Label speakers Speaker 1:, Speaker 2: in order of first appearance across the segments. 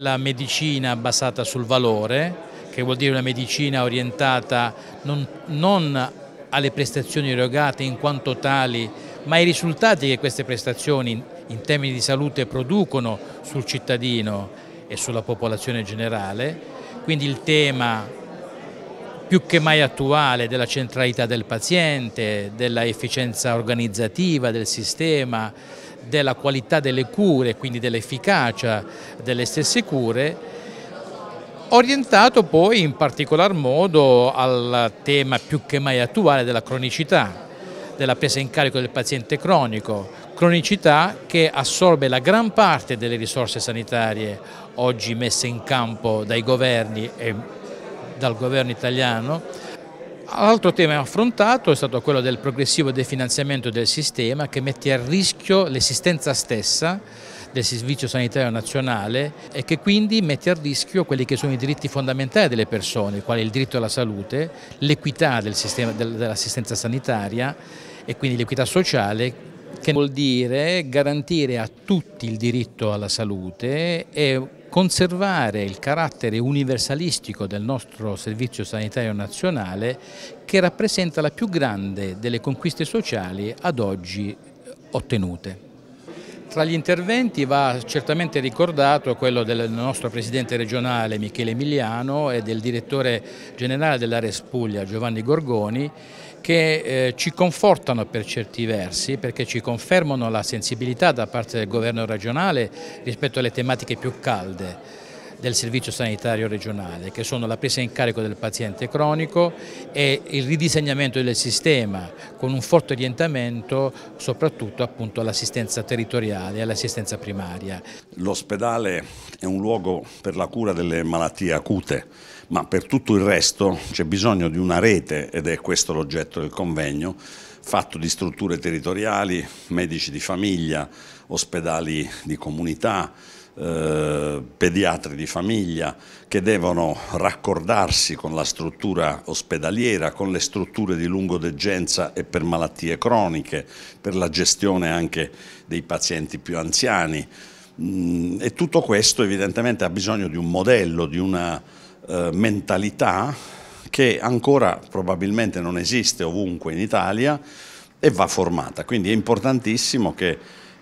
Speaker 1: La medicina basata sul valore, che vuol dire una medicina orientata non, non, alle prestazioni erogate in quanto tali, ma ai risultati che queste prestazioni in termini di salute producono sul cittadino e sulla popolazione generale. Quindi il tema più che mai attuale della centralità del paziente, dell'efficienza organizzativa del sistema, della qualità delle cure, quindi dell'efficacia delle stesse cure, orientato poi in particolar modo al tema più che mai attuale della cronicità, della presa in carico del paziente cronico, cronicità che assorbe la gran parte delle risorse sanitarie oggi messe in campo dai governi e dal governo italiano L'altro tema affrontato è stato quello del progressivo definanziamento del sistema che mette a rischio l'esistenza stessa del Servizio Sanitario Nazionale e che quindi mette a rischio quelli che sono i diritti fondamentali delle persone, quali il diritto alla salute, l'equità del dell'assistenza sanitaria e quindi l'equità sociale che vuol dire garantire a tutti il diritto alla salute e conservare il carattere universalistico del nostro servizio sanitario nazionale che rappresenta la più grande delle conquiste sociali ad oggi eh, ottenute. Tra gli interventi va certamente ricordato quello del nostro presidente regionale Michele Emiliano e del direttore generale dell'area Spuglia Giovanni Gorgoni che eh, ci confortano per certi versi perché ci confermano la sensibilità da parte del governo regionale rispetto alle tematiche più calde del servizio sanitario regionale che sono la presa in carico del paziente cronico e il ridisegnamento del sistema con un forte orientamento soprattutto all'assistenza territoriale e all'assistenza primaria.
Speaker 2: L'ospedale è un luogo per la cura delle malattie acute ma per tutto il resto c'è bisogno di una rete, ed è questo l'oggetto del convegno, fatto di strutture territoriali, medici di famiglia, ospedali di comunità, eh, pediatri di famiglia che devono raccordarsi con la struttura ospedaliera, con le strutture di lungodeggenza e per malattie croniche, per la gestione anche dei pazienti più anziani. Mm, e tutto questo evidentemente ha bisogno di un modello, di una eh, mentalità che ancora probabilmente non esiste ovunque in Italia e va formata. Quindi è importantissimo che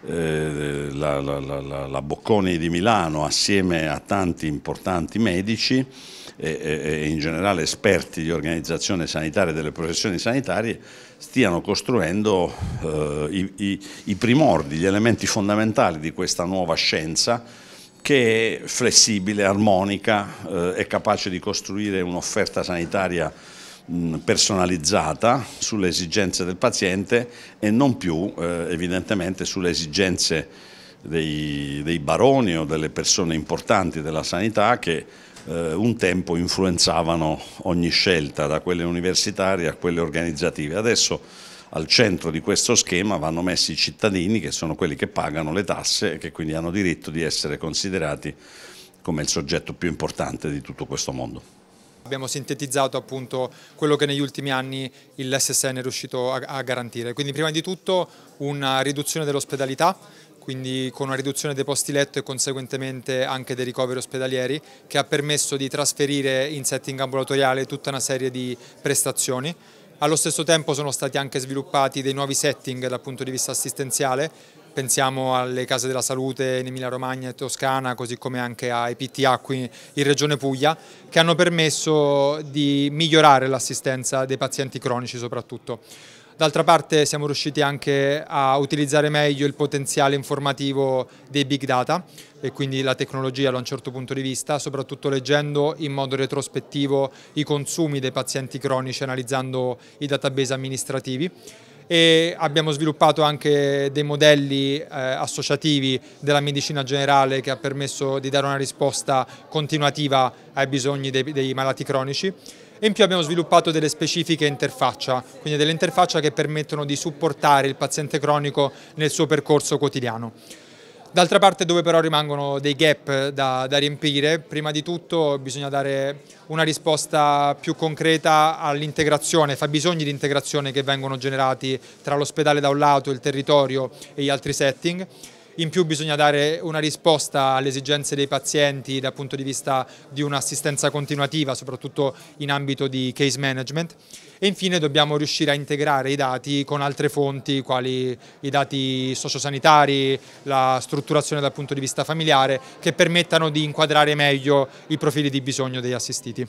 Speaker 2: eh, la, la, la, la, Bocconi di Milano, assieme a tanti importanti medici e, e, e in generale esperti di organizzazione sanitaria e delle professioni sanitarie, stiano costruendo eh, i, i, i primordi, gli elementi fondamentali di questa nuova scienza che è flessibile, armonica, eh, è capace di costruire un'offerta sanitaria personalizzata sulle esigenze del paziente e non più eh, evidentemente sulle esigenze dei, dei, baroni o delle persone importanti della sanità che eh, un tempo influenzavano ogni scelta da quelle universitarie a quelle organizzative. Adesso al centro di questo schema vanno messi i cittadini che sono quelli che pagano le tasse e che quindi hanno diritto di essere considerati come il soggetto più importante di tutto questo mondo.
Speaker 3: Abbiamo sintetizzato appunto quello che negli ultimi anni il SSN è riuscito a, a garantire. Quindi prima di tutto una riduzione dell'ospedalità, quindi con una riduzione dei posti letto e conseguentemente anche dei ricoveri ospedalieri, che ha permesso di trasferire in setting ambulatoriale tutta una serie di prestazioni allo stesso tempo sono stati anche sviluppati dei nuovi setting dal punto di vista assistenziale, pensiamo alle case della salute in Emilia Romagna e Toscana, così come anche ai PTA qui in Regione Puglia, che hanno permesso di migliorare l'assistenza dei pazienti cronici soprattutto. D'altra parte siamo riusciti anche a utilizzare meglio il potenziale informativo dei big data e quindi la tecnologia da un certo punto di vista, soprattutto leggendo in modo retrospettivo i consumi dei pazienti cronici analizzando i database amministrativi e abbiamo sviluppato anche dei modelli eh, associativi della medicina generale che ha permesso di dare una risposta continuativa ai bisogni dei, dei malati cronici e in più abbiamo sviluppato delle specifiche interfaccia, quindi delle interfaccia che permettono di supportare il paziente cronico nel suo percorso quotidiano. D'altra parte dove però rimangono dei gap da, da, riempire, prima di tutto bisogna dare una risposta più concreta all'integrazione, bisogni di integrazione che vengono generati tra l'ospedale da un lato, il territorio e gli altri setting in più bisogna dare una risposta alle esigenze dei pazienti dal punto di vista di un'assistenza continuativa, soprattutto in ambito di case management e infine dobbiamo riuscire a integrare i dati con altre fonti quali i dati sociosanitari, la strutturazione dal punto di vista familiare che permettano di inquadrare meglio i profili di bisogno degli assistiti.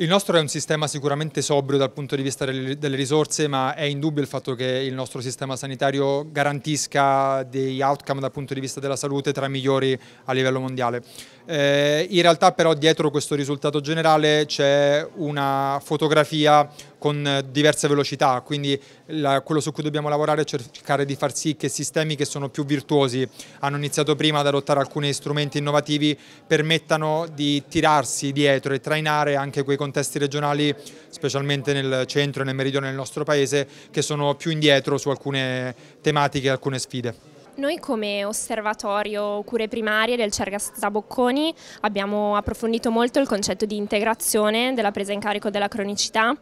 Speaker 3: Il nostro è un sistema sicuramente sobrio dal punto di vista delle risorse, ma è indubbio il fatto che il nostro sistema sanitario garantisca degli outcome dal punto di vista della salute tra i migliori a livello mondiale. Eh, in realtà però dietro questo risultato generale c'è una fotografia con diverse velocità, quindi la, quello su cui dobbiamo lavorare è cercare di far sì che sistemi che sono più virtuosi, hanno iniziato prima ad adottare alcuni strumenti innovativi, permettano di tirarsi dietro e trainare anche quei contesti regionali, specialmente nel centro e nel meridione del nostro paese, che sono più indietro su alcune tematiche e alcune sfide.
Speaker 4: Noi come osservatorio cure primarie del Cergasta Bocconi abbiamo approfondito molto il concetto di integrazione della presa in carico della cronicità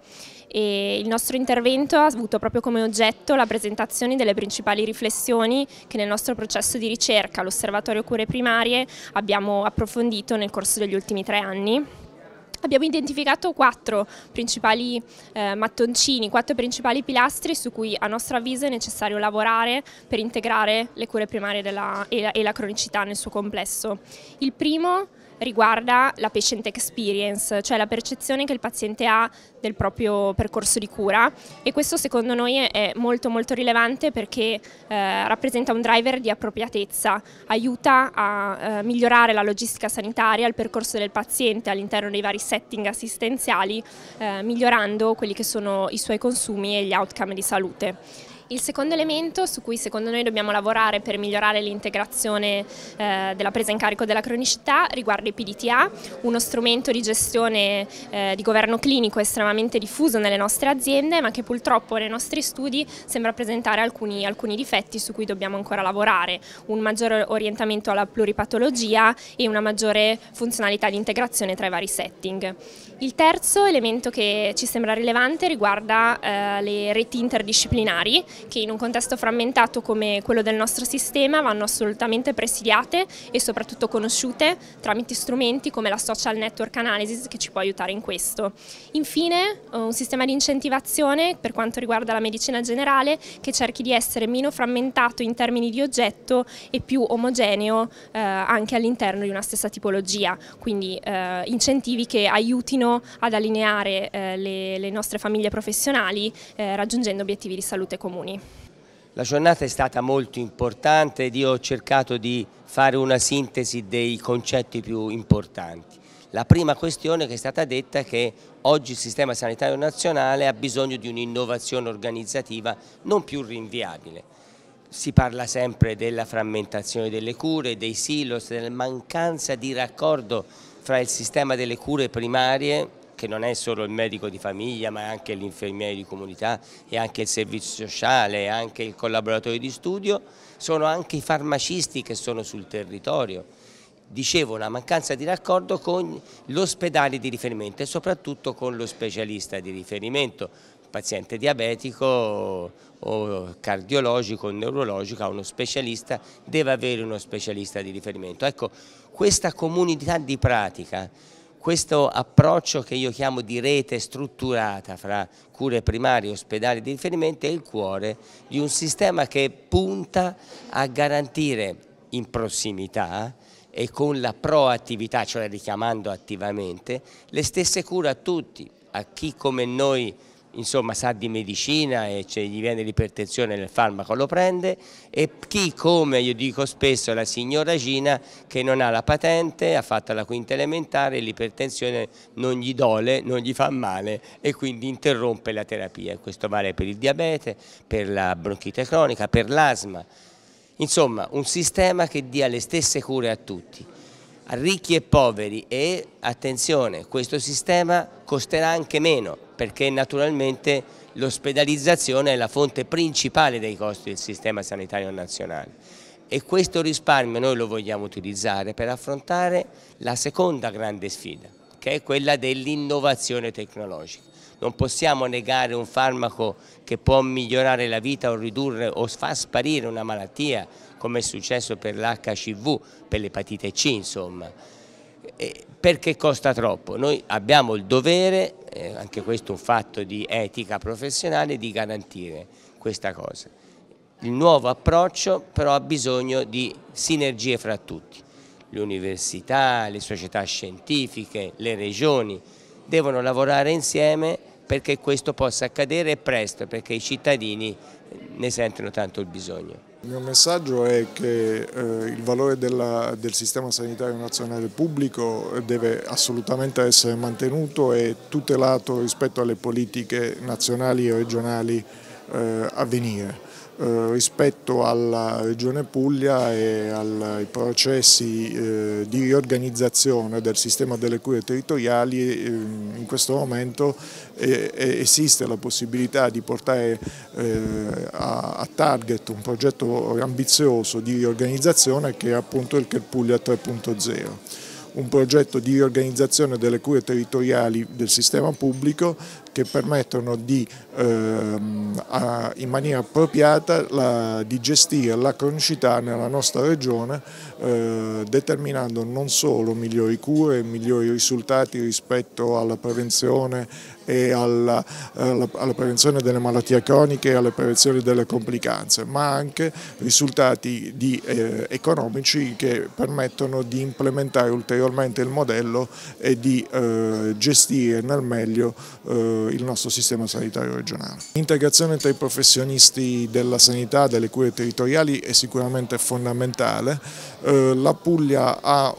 Speaker 4: e il nostro intervento ha avuto proprio come oggetto la presentazione delle principali riflessioni che nel nostro processo di ricerca all'Osservatorio Cure Primarie abbiamo approfondito nel corso degli ultimi tre anni Abbiamo identificato quattro principali eh, mattoncini, quattro principali pilastri su cui a nostro avviso è necessario lavorare per integrare le cure primarie della, e, la, e la cronicità nel suo complesso. Il primo riguarda la patient experience, cioè la percezione che il paziente ha del proprio percorso di cura e questo secondo noi è molto molto rilevante perché eh, rappresenta un driver di appropriatezza, aiuta a eh, migliorare la logistica sanitaria, il percorso del paziente all'interno dei vari setting assistenziali eh, migliorando quelli che sono i suoi consumi e gli outcome di salute. Il secondo elemento su cui secondo noi dobbiamo lavorare per migliorare l'integrazione eh, della presa in carico della cronicità riguarda i PDTA, uno strumento di gestione eh, di governo clinico estremamente diffuso nelle nostre aziende ma che purtroppo nei nostri studi sembra presentare alcuni, alcuni difetti su cui dobbiamo ancora lavorare, un maggiore orientamento alla pluripatologia e una maggiore funzionalità di integrazione tra i vari setting. Il terzo elemento che ci sembra rilevante riguarda eh, le reti interdisciplinari che in un contesto frammentato come quello del nostro sistema vanno assolutamente presidiate e soprattutto conosciute tramite strumenti come la social network analysis che ci può aiutare in questo. Infine eh, un sistema di incentivazione per quanto riguarda la medicina generale che cerchi di essere meno frammentato in termini di oggetto e più omogeneo eh, anche all'interno di una stessa tipologia, quindi eh, incentivi che aiutino impegno ad allineare eh, le, le, nostre famiglie professionali eh, raggiungendo obiettivi di salute comuni.
Speaker 5: La giornata è stata molto importante ed io ho cercato di fare una sintesi dei concetti più importanti. La prima questione che è stata detta è che oggi il sistema sanitario nazionale ha bisogno di un'innovazione organizzativa non più rinviabile. Si parla sempre della frammentazione delle cure, dei silos, della mancanza di raccordo fra il sistema delle cure primarie che non è solo il medico di famiglia ma anche l'infermiere di comunità e anche il servizio sociale e anche il collaboratore di studio, sono anche i farmacisti che sono sul territorio. Dicevo una mancanza di raccordo con l'ospedale di riferimento e soprattutto con lo specialista di riferimento paziente diabetico o cardiologico o neurologico a uno specialista, deve avere uno specialista di riferimento. Ecco, questa comunità di pratica, questo approccio che io chiamo di rete strutturata fra cure primarie e ospedali di riferimento è il cuore di un sistema che punta a garantire in prossimità e con la proattività, cioè richiamando attivamente, le stesse cure a tutti, a chi come noi insomma, sa di medicina e cioè, gli viene l'ipertensione nel farmaco lo prende e chi come io dico spesso la signora Gina che non ha la patente, ha fatto la quinta elementare, l'ipertensione non gli dole, non gli fa male e quindi interrompe la terapia. Questo vale per il diabete, per la bronchite cronica, per l'asma. Insomma, un sistema che dia le stesse cure a tutti ricchi e poveri e attenzione questo sistema costerà anche meno perché naturalmente l'ospedalizzazione è la fonte principale dei costi del sistema sanitario nazionale e questo risparmio noi lo vogliamo utilizzare per affrontare la seconda grande sfida che è quella dell'innovazione tecnologica. Non possiamo negare un farmaco che può migliorare la vita o ridurre o far sparire una malattia come è successo per l'HCV, per l'epatite C insomma. E perché costa troppo? Noi abbiamo il dovere, eh, anche questo è un fatto di etica professionale, di garantire questa cosa. Il nuovo approccio però ha bisogno di sinergie fra tutti, le università, le società scientifiche, le regioni devono lavorare insieme perché questo possa accadere presto, perché i cittadini ne sentono tanto il bisogno.
Speaker 6: Il mio messaggio è che eh, il valore della, del sistema sanitario nazionale pubblico deve assolutamente essere mantenuto e tutelato rispetto alle politiche nazionali e regionali eh, a venire. Eh, rispetto alla Regione Puglia e ai processi eh, di riorganizzazione del sistema delle cure territoriali ehm, in questo momento eh, esiste la possibilità di portare a, a, target un progetto ambizioso di riorganizzazione che è appunto il Care Puglia 3.0 un progetto di riorganizzazione delle cure territoriali del sistema pubblico che permettono di, ehm, a, in maniera appropriata la, di gestire la cronicità nella nostra regione eh, determinando non solo migliori cure, e migliori risultati rispetto alla prevenzione e alla, alla, alla prevenzione delle malattie croniche e alla prevenzione delle complicanze, ma anche risultati di, eh, economici che permettono di implementare ulteriormente il modello e di eh, gestire nel meglio eh, il nostro sistema sanitario regionale. L'integrazione tra i professionisti della sanità, delle cure territoriali è sicuramente fondamentale, eh, la Puglia ha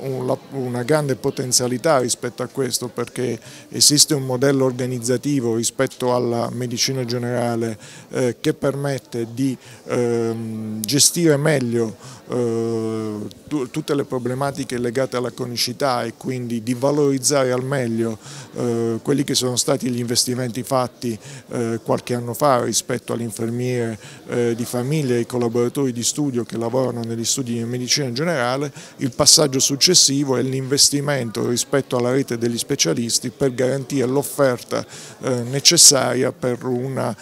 Speaker 6: una grande potenzialità rispetto a questo perché esiste un modello organizzativo rispetto alla medicina generale eh, che permette di ehm, gestire meglio eh, tutte le problematiche legate alla cronicità e quindi di valorizzare al meglio eh, quelli che sono stati gli investimenti fatti eh, qualche anno fa rispetto alle infermiere di famiglia e ai collaboratori di studio che lavorano negli studi di medicina in generale, il passaggio successivo è l'investimento rispetto alla rete degli specialisti per garantire l'offerta necessaria per una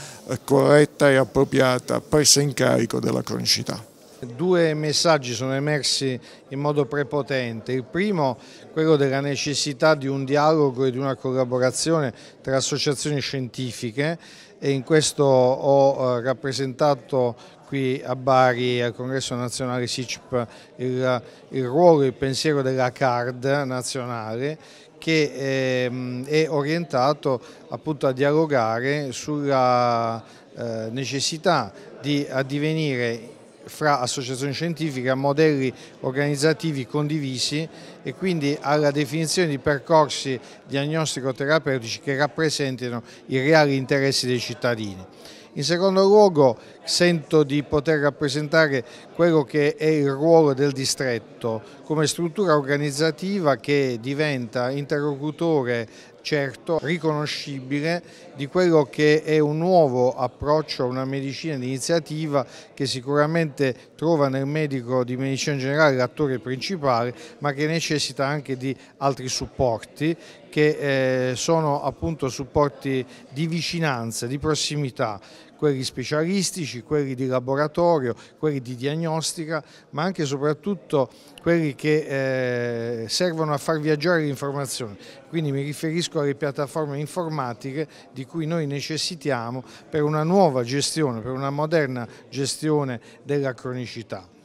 Speaker 6: corretta e appropriata presa in carico della cronicità.
Speaker 7: Due messaggi sono emersi in modo prepotente. Il primo, quello della necessità di un dialogo e di una collaborazione tra associazioni scientifiche e in questo ho eh, rappresentato qui a Bari al congresso nazionale SICP il, il ruolo e il pensiero della CARD nazionale che ehm, è orientato appunto a dialogare sulla eh, necessità di addivenire fra associazioni scientifiche a modelli organizzativi condivisi e quindi alla definizione di percorsi diagnostico-terapeutici che rappresentino i reali interessi dei cittadini. In secondo luogo sento di poter rappresentare quello che è il ruolo del distretto come struttura organizzativa che diventa interlocutore certo, riconoscibile di quello che è un nuovo approccio a una medicina d'iniziativa che sicuramente trova nel medico di medicina generale l'attore principale ma che necessita anche di altri supporti che eh, sono appunto supporti di vicinanza, di prossimità quelli specialistici, quelli di laboratorio, quelli di diagnostica, ma anche e soprattutto quelli che eh, servono a far viaggiare l'informazione. Quindi mi riferisco alle piattaforme informatiche di cui noi necessitiamo per una nuova gestione, per una moderna gestione della cronicità.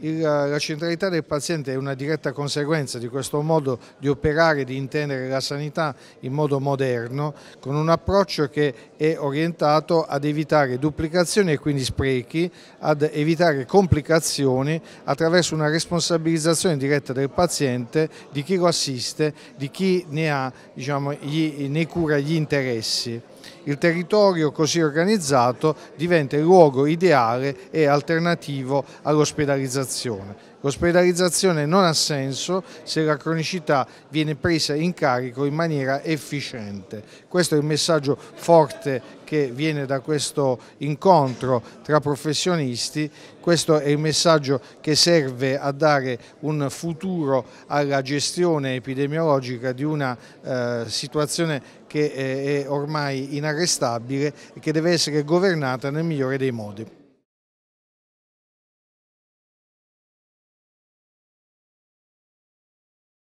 Speaker 7: Il, la centralità del paziente è una diretta conseguenza di questo modo di operare, di intendere la sanità in modo moderno, con un approccio che è orientato ad evitare duplicazioni e quindi sprechi, ad evitare complicazioni attraverso una responsabilizzazione diretta del paziente, di chi lo assiste, di chi ne ha, diciamo, gli, ne cura gli interessi. Il territorio così organizzato diventa il luogo ideale e alternativo all'ospedalizzazione. L'ospedalizzazione non ha senso se la cronicità viene presa in carico in maniera efficiente. Questo è il messaggio forte che viene da questo incontro tra professionisti, questo è il messaggio che serve a dare un futuro alla gestione epidemiologica di una eh, situazione che eh, è ormai inarrestabile e che deve essere governata nel migliore dei modi.